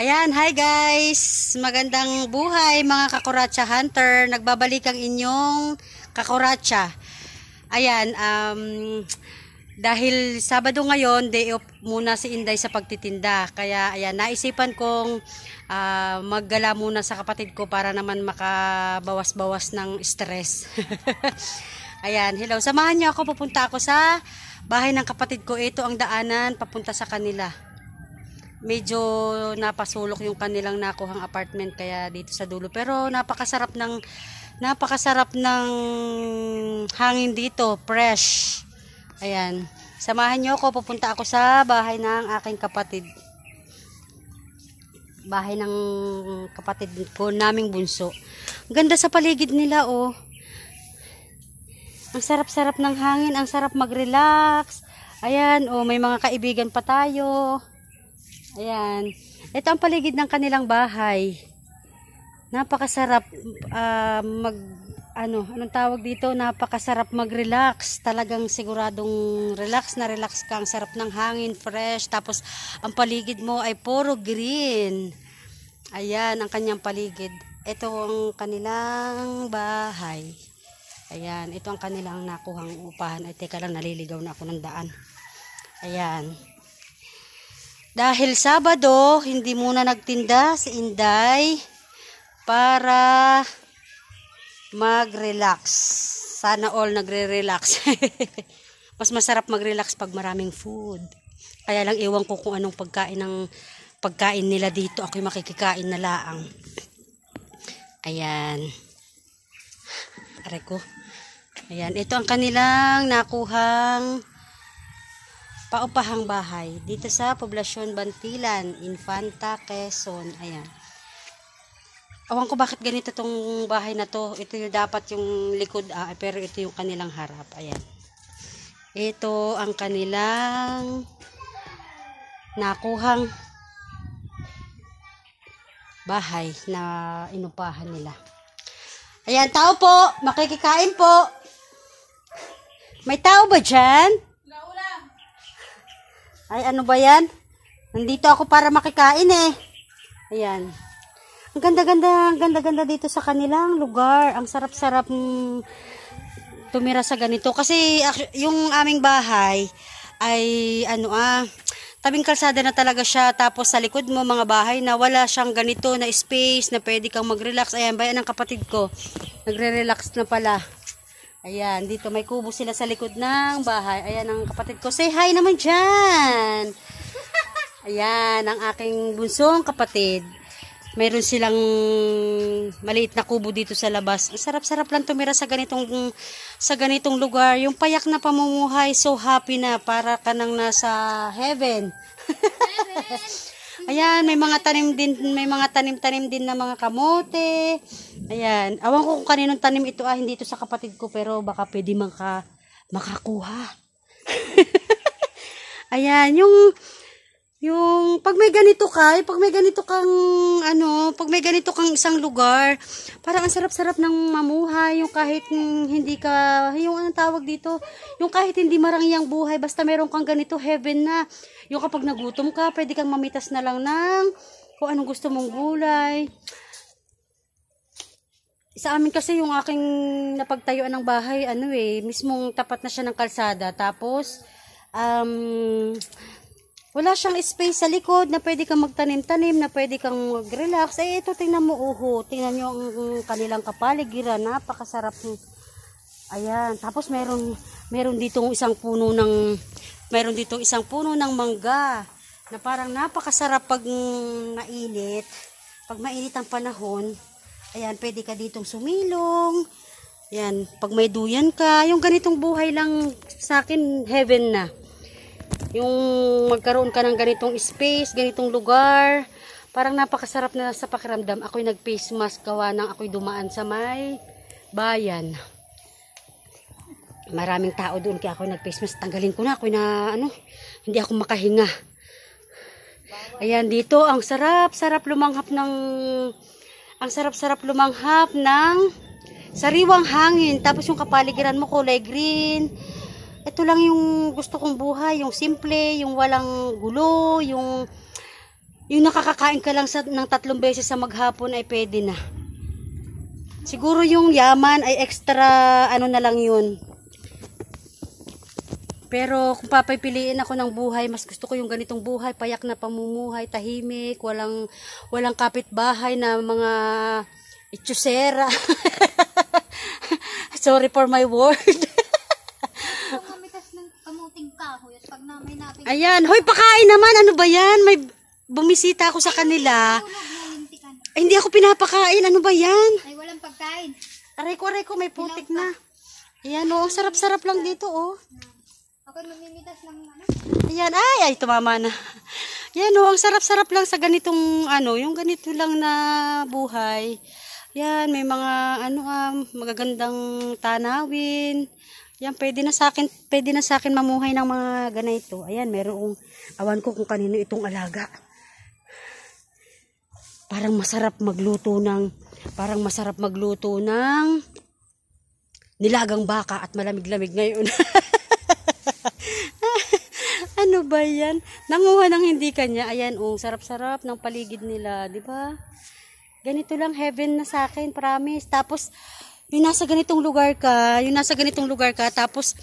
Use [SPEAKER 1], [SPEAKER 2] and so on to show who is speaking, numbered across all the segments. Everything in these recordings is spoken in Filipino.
[SPEAKER 1] Ayan, hi guys! Magandang buhay mga kakuratsa hunter. Nagbabalik ang inyong kakuratsa. Ayan, um, dahil Sabado ngayon, day off muna si Inday sa pagtitinda. Kaya ayan, naisipan kong uh, maggala muna sa kapatid ko para naman makabawas-bawas ng stress. ayan, hello. Samahan niyo ako, pupunta ako sa bahay ng kapatid ko. Ito ang daanan, papunta sa kanila medyo napasulok yung kanilang nakuhang apartment kaya dito sa dulo pero napakasarap ng napakasarap ng hangin dito fresh ayan samahan nyo ako pupunta ako sa bahay ng aking kapatid bahay ng kapatid ko naming bunso ganda sa paligid nila oh ang sarap-sarap ng hangin ang sarap mag-relax ayan oh may mga kaibigan pa tayo Ayan. Ito ang paligid ng kanilang bahay. Napakasarap uh, mag ano, anong tawag dito? Napakasarap mag-relax. Talagang siguradong relax na relax ka. Ang sarap ng hangin, fresh. Tapos ang paligid mo ay puro green. Ayan ang kanyang paligid. Ito ang kanilang bahay. Ayan, ito ang kanilang nakuhang upahan. Ay, teka lang, naliligaw na ako ng daan. Ayan. Dahil Sabado, hindi muna nagtinda si Inday para mag-relax. Sana all nagre-relax. Mas masarap mag-relax pag maraming food. Kaya lang iwan ko kung anong pagkain ng pagkain nila dito. Ako'y makikikain na laang. Ayan. Aray ko. Ayan, ito ang kanilang nakuhang paupahang bahay dito sa poblasyon Bantilan, Infanta, Quezon. Ayan. Awan ko bakit ganito tong bahay na to. Ito yung dapat yung likod ah, pero ito yung kanilang harap. Ayan. Ito ang kanilang nakuhang bahay na inupahan nila. Ayan, tao po. Makikikain po. May tao ba dyan? Ay, ano ba yan? Nandito ako para makikain eh. Ayan. Ang ganda-ganda, ang ganda-ganda dito sa kanilang lugar. Ang sarap-sarap mm, tumira sa ganito. Kasi yung aming bahay ay ano ah, tabing kalsada na talaga siya. Tapos sa likod mo mga bahay na wala siyang ganito na space na pwede kang mag-relax. Ayan, bayan ang kapatid ko. Nagre-relax na pala. Ayan, dito may kubo sila sa likod ng bahay. Ayan ang kapatid ko. Say hi naman dyan! Ayan, ang aking bunsong kapatid. Mayroon silang maliit na kubo dito sa labas. Ang sarap-sarap lang tumira sa ganitong, sa ganitong lugar. Yung payak na pamumuhay, so happy na. Para ka nang nasa heaven. heaven. Ayan, may mga tanim din, may mga tanim-tanim din na mga kamote, Ayan. Awan ko kung kaninong tanim ito ah. Hindi ito sa kapatid ko pero baka pwede ka makakuha. Ayan. Yung, yung pag may ganito ka, eh, pag may ganito kang ano, pag may ganito kang isang lugar, parang ang sarap-sarap ng mamuhay yung kahit hindi ka yung anong tawag dito, yung kahit hindi marangyang buhay basta meron kang ganito heaven na. Yung kapag nagutom ka, pwede kang mamitas na lang ng kung anong gusto mong gulay sa amin kasi yung aking napagtayuan ng bahay, ano eh, mismong tapat na siya ng kalsada. Tapos, um, wala siyang space sa likod na pwede kang magtanim-tanim, na pwede kang mag-relax. Eh, ito, tingnan mo, uho. Tingnan nyo ang kanilang kapaligiran. Napakasarap. Ayan. Tapos, meron, meron dito isang puno ng, meron dito isang puno ng mangga na parang napakasarap pag mainit. Pag mainit ang panahon, Ayan, pwede ka ditong sumilong. Ayan, pag may duyan ka, yung ganitong buhay lang sa akin, heaven na. Yung magkaroon ka ng ganitong space, ganitong lugar, parang napakasarap na sa pakiramdam. Ako'y nag-face mask gawa nang ako'y dumaan sa may bayan. Maraming tao doon kaya ako nag-face mask. Tanggalin ko na, ako'y na, ano, hindi ako makahinga. Ayan, dito, ang sarap, sarap lumanghap ng ang sarap-sarap lumanghap ng sariwang hangin. Tapos yung kapaligiran mo kulay green. Ito lang yung gusto kong buhay. Yung simple, yung walang gulo, yung yung nakakakain ka lang sa, ng tatlong beses sa maghapon ay pwede na. Siguro yung yaman ay extra ano na lang yun. Pero kung papipiliin ako ng buhay, mas gusto ko yung ganitong buhay, payak na pamumuhay, tahimik, walang walang kapitbahay na mga itsusera. Sorry for my word. Ayan, hoy pakain naman, ano ba 'yan? May bumisita ako sa kanila. Ay, hindi ako pinapakain, ano ba 'yan? Ay, walang pagkain. Aray ko, aray ko, may putik na. Ayan, oh, sarap-sarap lang dito, oh. Ako lumilitas ng ano. Ayan, ay, ay, tumama na. Yan oh, ang sarap-sarap lang sa ganitong ano, yung ganito lang na buhay. Yan, may mga ano ah, magagandang tanawin. Yan, pwede na sa akin, pwede na sa akin mamuhay ng mga ganito. Ayan, merong awan ko kung kanino itong alaga. Parang masarap magluto ng parang masarap magluto ng nilagang baka at malamig-lamig ngayon. ba yan? Nanguha ng hindi kanya. Ayan, oh, sarap-sarap ng paligid nila, di ba? Ganito lang, heaven na sa akin, promise. Tapos, yung nasa ganitong lugar ka, yung nasa ganitong lugar ka, tapos,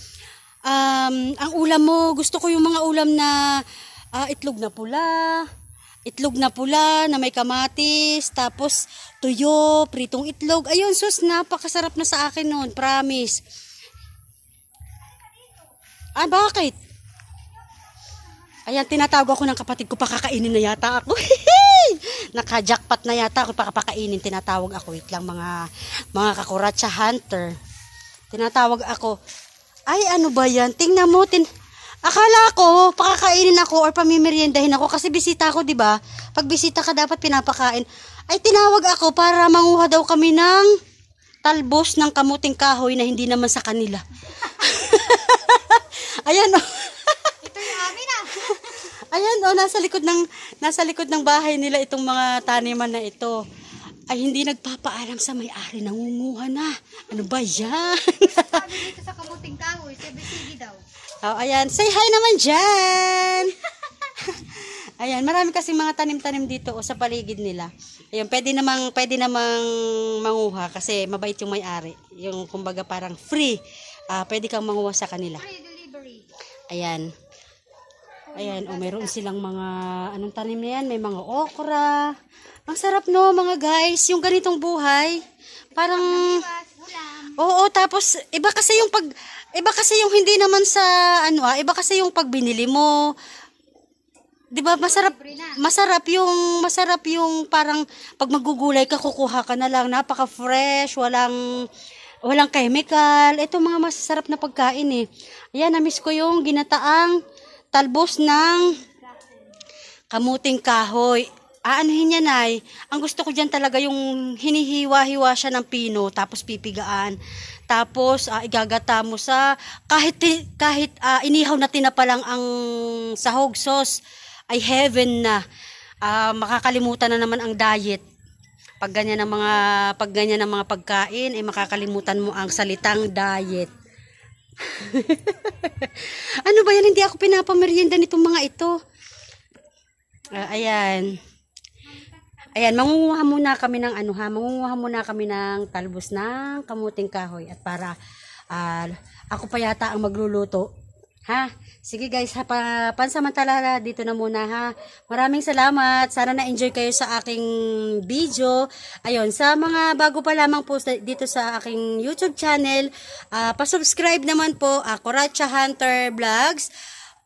[SPEAKER 1] um, ang ulam mo, gusto ko yung mga ulam na uh, itlog na pula, itlog na pula na may kamatis, tapos tuyo, pritong itlog. Ayun, sus, napakasarap na sa akin noon, promise. Ah, bakit? Ayan, tinatawag ako ng kapatid ko, pakakainin na yata ako. Nakajakpat na yata ako, pakakainin, Tinatawag ako, wait lang, mga, mga kakuratsa hunter. Tinatawag ako, ay ano ba yan? Tingnan mo, tin... Akala ko, pakakainin ako or pamimeryendahin ako kasi bisita ako, di ba? Pag bisita ka, dapat pinapakain. Ay, tinawag ako para manguha daw kami ng talbos ng kamuting kahoy na hindi naman sa kanila. Ayan, oh. Ayan, oh, nasa likod ng nasa likod ng bahay nila itong mga taniman na ito. Ay hindi nagpapaalam sa may-ari nangunguha na. Ano ba 'yan? Dito sa kabuting kahoy, sabi daw. Oh, ayan, say hi naman diyan. ayan, marami kasi mga tanim-tanim dito o oh, sa paligid nila. Ayun, pwede namang pwede namang manguha kasi mabait yung may-ari. Yung kumbaga parang free. Uh, pwede kang manguha sa kanila. Free delivery. Ayan. Ayan, o oh, meron silang mga, anong tanim na yan? May mga okra. Ang sarap no, mga guys. Yung ganitong buhay. Parang, oo, tapos, iba kasi yung pag, iba kasi yung hindi naman sa, ano ah, iba kasi yung pag binili mo. 'Di ba masarap masarap yung masarap yung parang pag magugulay ka kukuha ka na lang napaka-fresh, walang walang chemical. Ito mga masarap na pagkain eh. Ayan, na-miss ko yung ginataang talbos ng kamuting kahoy. Aanuhin niya, Nay. Ang gusto ko dyan talaga yung hinihiwa-hiwa siya ng pino, tapos pipigaan. Tapos, uh, igagata mo sa, kahit, kahit uh, inihaw na tinapa lang ang sahog sauce, ay heaven na. Uh, makakalimutan na naman ang diet. Pag ganyan ang mga, pag ganyan ang mga pagkain, ay makakalimutan mo ang salitang diet. ano ba yan? Hindi ako pinapamerienda nitong mga ito. Uh, ayan. Ayan, mangunguha muna kami ng ano ha, mangunguha muna kami ng talbos ng kamuting kahoy at para uh, ako pa yata ang magluluto Ha? Sige guys, ha, pa, pansamantala dito na muna ha. Maraming salamat. Sana na-enjoy kayo sa aking video. Ayun, sa mga bago pa lamang po dito sa aking YouTube channel, uh, pa-subscribe naman po, uh, Koracha Hunter Vlogs.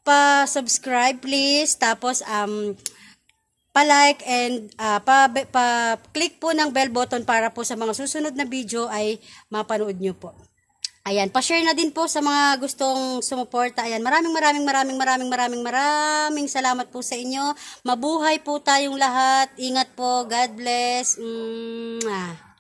[SPEAKER 1] Pa-subscribe please. Tapos, um, pa-like and uh, pa-click pa, po ng bell button para po sa mga susunod na video ay mapanood nyo po. Ayan, pa-share na din po sa mga gustong sumuporta. Ayan, maraming maraming maraming maraming maraming maraming salamat po sa inyo. Mabuhay po tayong lahat. Ingat po. God bless. Mm, ah.